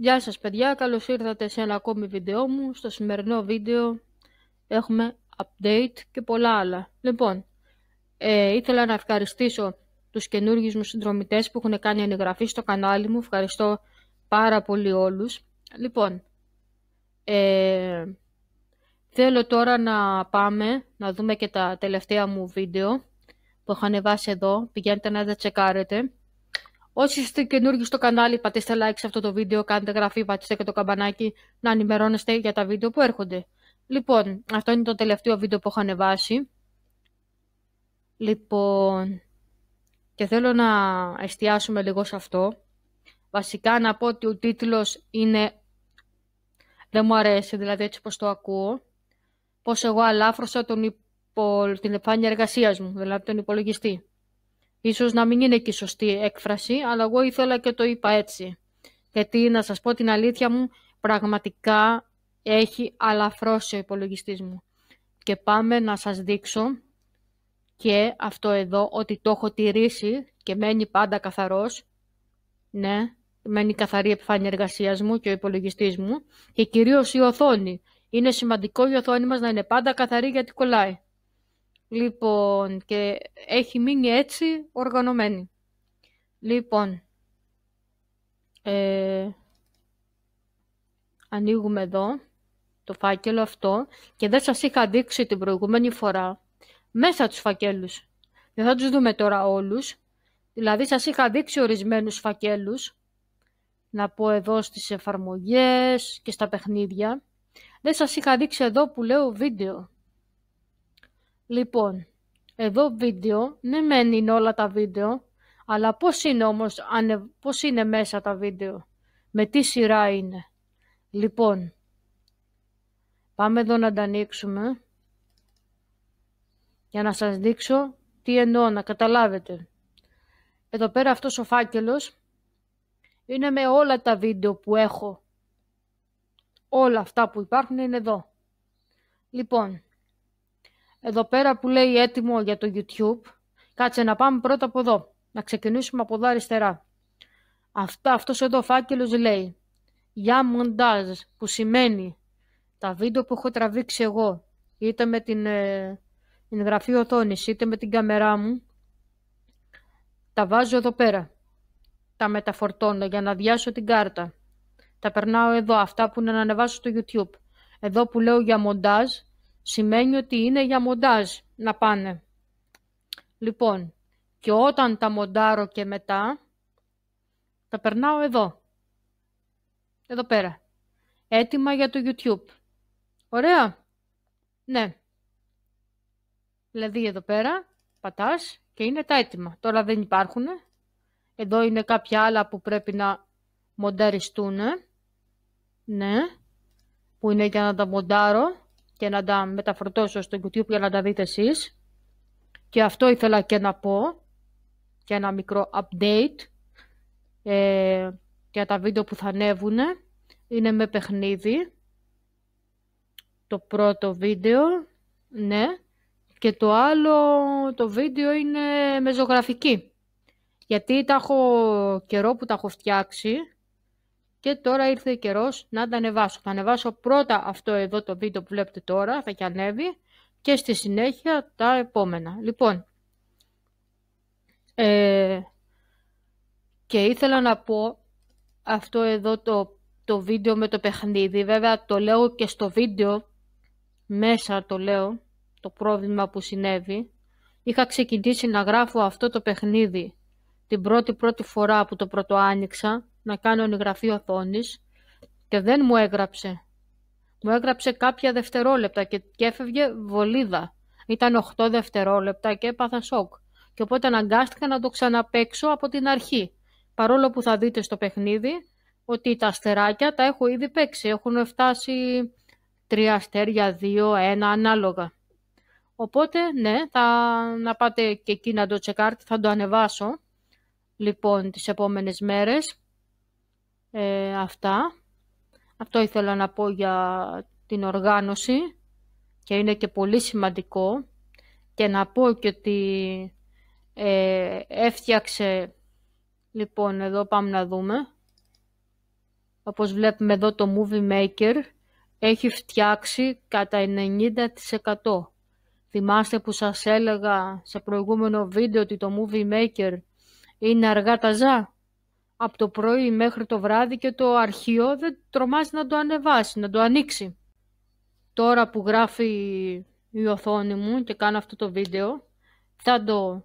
Γεια σας παιδιά, καλώς ήρθατε σε ένα ακόμη βίντεο μου. Στο σημερινό βίντεο έχουμε update και πολλά άλλα. Λοιπόν, ε, ήθελα να ευχαριστήσω τους καινούργιους μου συνδρομητές που έχουν κάνει εγγραφή στο κανάλι μου. Ευχαριστώ πάρα πολύ όλους. Λοιπόν, ε, θέλω τώρα να πάμε να δούμε και τα τελευταία μου βίντεο που έχω ανεβάσει εδώ. Πηγαίνετε να τα τσεκάρετε. Όσοι είστε καινούργοι στο κανάλι, πατήστε like σε αυτό το βίντεο, κάντε γραφή, πατήστε και το καμπανάκι να ενημερώνεστε για τα βίντεο που έρχονται. Λοιπόν, αυτό είναι το τελευταίο βίντεο που έχω ανεβάσει. Λοιπόν, και θέλω να εστιάσουμε λίγο σε αυτό. Βασικά να πω ότι ο τίτλος είναι... Δεν μου αρέσει, δηλαδή έτσι πως το ακούω. Πώς εγώ αλάφρωσα τον την επάνεια εργασίας μου, δηλαδή τον υπολογιστή. Ίσως να μην είναι και η σωστή έκφραση, αλλά εγώ ήθελα και το είπα έτσι. Γιατί να σας πω την αλήθεια μου, πραγματικά έχει αλαφρώσει ο υπολογιστής μου. Και πάμε να σας δείξω και αυτό εδώ, ότι το έχω τηρήσει και μένει πάντα καθαρός. Ναι, μένει καθαρή η επιφάνεια εργασίας μου και ο υπολογιστής μου. Και κυρίως η οθόνη. Είναι σημαντικό η οθόνη μας να είναι πάντα καθαρή γιατί κολλάει. Λοιπόν, και έχει μείνει έτσι οργανωμένη. Λοιπόν, ε, ανοίγουμε εδώ το φάκελο αυτό και δεν σας είχα δείξει την προηγούμενη φορά μέσα τους φακέλους. Δεν θα τους δούμε τώρα όλους. Δηλαδή σας είχα δείξει ορισμένους φακέλους. Να πω εδώ στις εφαρμογές και στα παιχνίδια. Δεν σας είχα δείξει εδώ που λέω βίντεο. Λοιπόν, εδώ βίντεο, ναι μεν όλα τα βίντεο, αλλά πώς είναι όμως, ανε, πώς είναι μέσα τα βίντεο, με τι σειρά είναι. Λοιπόν, πάμε εδώ να τα ανοίξουμε, για να σας δείξω τι εννοώ, να καταλάβετε. Εδώ πέρα αυτός ο φάκελος είναι με όλα τα βίντεο που έχω. Όλα αυτά που υπάρχουν είναι εδώ. Λοιπόν, εδώ πέρα που λέει έτοιμο για το YouTube, κάτσε να πάμε πρώτα από εδώ, να ξεκινήσουμε από εδώ αριστερά. Αυτά, αυτός εδώ ο φάκελος λέει για μοντάζ, που σημαίνει τα βίντεο που έχω τραβήξει εγώ, είτε με την ε, εγγραφή οθόνης, είτε με την καμερά μου, τα βάζω εδώ πέρα. Τα μεταφορτώνω για να διάσω την κάρτα. Τα περνάω εδώ, αυτά που είναι να ανεβάσω στο YouTube. Εδώ που λέω για μοντάζ, σημαίνει ότι είναι για μοντάζ να πάνε. Λοιπόν, και όταν τα μοντάρω και μετά, τα περνάω εδώ. Εδώ πέρα. Έτοιμα για το YouTube. Ωραία. Ναι. Δηλαδή εδώ πέρα πατάς και είναι τα έτοιμα. Τώρα δεν υπάρχουν. Εδώ είναι κάποια άλλα που πρέπει να μονταριστούν. Ναι. Που είναι για να τα μοντάρω και να τα μεταφορτώσω στο YouTube για να τα δείτε εσείς. Και αυτό ήθελα και να πω και ένα μικρό update ε, για τα βίντεο που θα ανέβουν. Είναι με παιχνίδι. Το πρώτο βίντεο, ναι. Και το άλλο το βίντεο είναι με ζωγραφική. Γιατί τα έχω καιρό που τα έχω φτιάξει και τώρα ήρθε καιρός να τα ανεβάσω. Θα ανεβάσω πρώτα αυτό εδώ το βίντεο που βλέπετε τώρα, θα και ανέβει και στη συνέχεια τα επόμενα. Λοιπόν, ε, και ήθελα να πω αυτό εδώ το, το βίντεο με το παιχνίδι. Βέβαια το λέω και στο βίντεο, μέσα το λέω, το πρόβλημα που συνέβη. Είχα ξεκινήσει να γράφω αυτό το παιχνίδι την πρώτη πρώτη φορά που το πρώτο άνοιξα να κάνω εγγραφή οθόνης και δεν μου έγραψε. Μου έγραψε κάποια δευτερόλεπτα και, έφευγε βολίδα. Ήταν 8 δευτερόλεπτα και έπαθα σοκ. Και οπότε αναγκάστηκα να το ξαναπέξω από την αρχή. Παρόλο που θα δείτε στο παιχνίδι ότι τα αστεράκια τα έχω ήδη παίξει. Έχουν φτάσει τρία αστέρια, δύο, ένα, ανάλογα. Οπότε, ναι, θα να πάτε και εκεί να το τσεκάρτε, θα το ανεβάσω, λοιπόν, τις επόμενες μέρες. Ε, αυτά. Αυτό ήθελα να πω για την οργάνωση και είναι και πολύ σημαντικό και να πω και ότι ε, έφτιαξε, λοιπόν εδώ πάμε να δούμε, όπως βλέπουμε εδώ το Movie Maker έχει φτιάξει κατά 90%. Θυμάστε που σας έλεγα σε προηγούμενο βίντεο ότι το Movie Maker είναι αργά από το πρωί μέχρι το βράδυ και το αρχείο δεν τρομάζει να το ανεβάσει, να το ανοίξει. Τώρα που γράφει η οθόνη μου και κάνω αυτό το βίντεο, θα το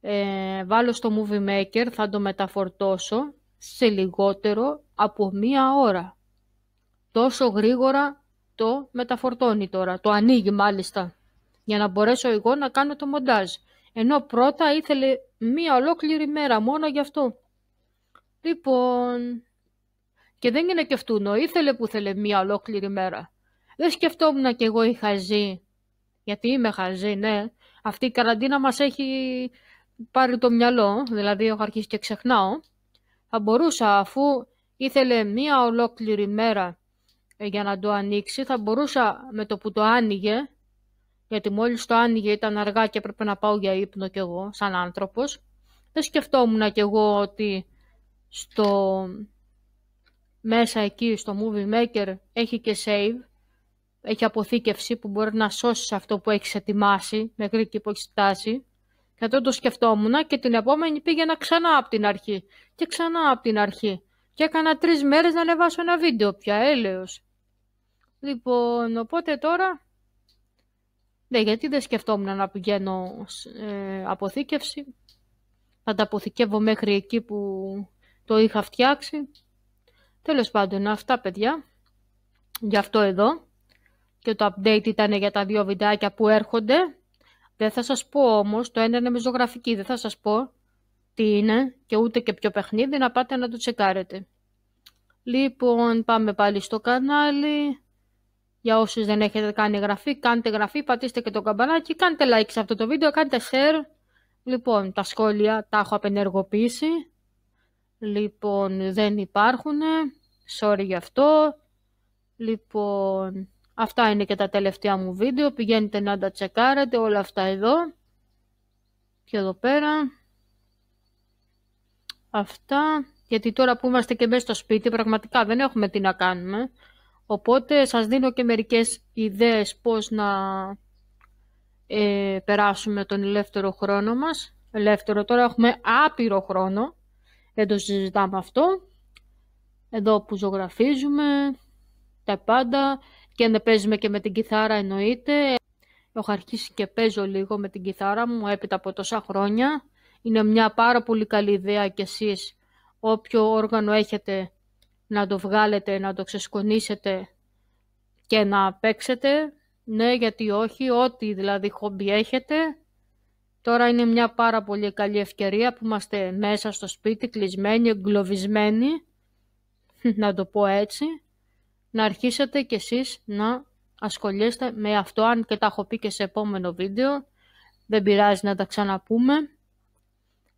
ε, βάλω στο Movie Maker, θα το μεταφορτώσω σε λιγότερο από μία ώρα. Τόσο γρήγορα το μεταφορτώνει τώρα, το ανοίγει μάλιστα, για να μπορέσω εγώ να κάνω το μοντάζ. Ενώ πρώτα ήθελε μία ολόκληρη μέρα μόνο γι' αυτό. Λοιπόν... Και δεν είναι και αυτούνο, ήθελε που ήθελε μία ολόκληρη μέρα. Δεν σκεφτόμουν κι εγώ η χαζή, γιατί είμαι χαζή, ναι. Αυτή η καραντίνα μας έχει πάρει το μυαλό, δηλαδή έχω αρχίσει και ξεχνάω. Θα μπορούσα, αφού ήθελε μία ολόκληρη μέρα ε, για να το ανοίξει, θα μπορούσα με το που το άνοιγε, γιατί μόλις το άνοιγε ήταν αργά και έπρεπε να πάω για ύπνο κι εγώ, σαν άνθρωπος. Δεν σκεφτόμουν κι εγώ ότι στο μέσα εκεί στο Movie Maker έχει και save, έχει αποθήκευση που μπορεί να σώσεις αυτό που έχεις ετοιμάσει μέχρι εκεί που έχεις φτάσει. Και αυτό το σκεφτόμουν και την επόμενη πήγαινα ξανά από την αρχή και ξανά από την αρχή. Και έκανα τρεις μέρες να ανεβάσω ένα βίντεο πια, έλεος. Λοιπόν, οπότε τώρα... Ναι, γιατί δεν σκεφτόμουν να πηγαίνω ε, αποθήκευση. Θα τα αποθηκεύω μέχρι εκεί που το είχα φτιάξει. Τέλος πάντων, αυτά παιδιά, γι' αυτό εδώ. Και το update ήταν για τα δύο βιντεάκια που έρχονται. Δεν θα σας πω όμως, το ένα είναι με ζωγραφική, δεν θα σας πω τι είναι και ούτε και ποιο παιχνίδι, να πάτε να το τσεκάρετε. Λοιπόν, πάμε πάλι στο κανάλι. Για όσους δεν έχετε κάνει εγγραφή κάντε εγγραφή πατήστε και το καμπανάκι, κάντε like σε αυτό το βίντεο, κάντε share. Λοιπόν, τα σχόλια τα έχω απενεργοποιήσει. Λοιπόν, δεν υπάρχουν. Sorry γι' αυτό. Λοιπόν, αυτά είναι και τα τελευταία μου βίντεο. Πηγαίνετε να τα τσεκάρετε όλα αυτά εδώ. Και εδώ πέρα. Αυτά. Γιατί τώρα που είμαστε και μέσα στο σπίτι, πραγματικά δεν έχουμε τι να κάνουμε. Οπότε σας δίνω και μερικές ιδέες πώς να ε, περάσουμε τον ελεύθερο χρόνο μας. Ελεύθερο, τώρα έχουμε άπειρο χρόνο δεν το συζητάμε αυτό. Εδώ που ζωγραφίζουμε, τα πάντα και να παίζουμε και με την κιθάρα εννοείται. Έχω αρχίσει και παίζω λίγο με την κιθάρα μου έπειτα από τόσα χρόνια. Είναι μια πάρα πολύ καλή ιδέα κι εσείς όποιο όργανο έχετε να το βγάλετε, να το ξεσκονίσετε και να παίξετε. Ναι, γιατί όχι, ό,τι δηλαδή χόμπι έχετε, Τώρα είναι μια πάρα πολύ καλή ευκαιρία που είμαστε μέσα στο σπίτι, κλεισμένοι, εγκλωβισμένοι, να το πω έτσι, να αρχίσετε κι εσείς να ασχολείστε με αυτό, αν και τα έχω πει και σε επόμενο βίντεο, δεν πειράζει να τα ξαναπούμε.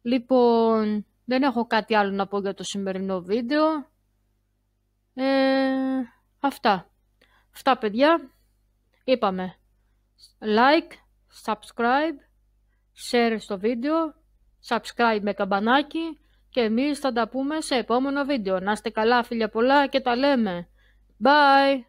Λοιπόν, δεν έχω κάτι άλλο να πω για το σημερινό βίντεο. Ε, αυτά. Αυτά παιδιά. Είπαμε. Like, subscribe share στο βίντεο, subscribe με καμπανάκι και εμείς θα τα πούμε σε επόμενο βίντεο. Να είστε καλά φίλια πολλά και τα λέμε. Bye!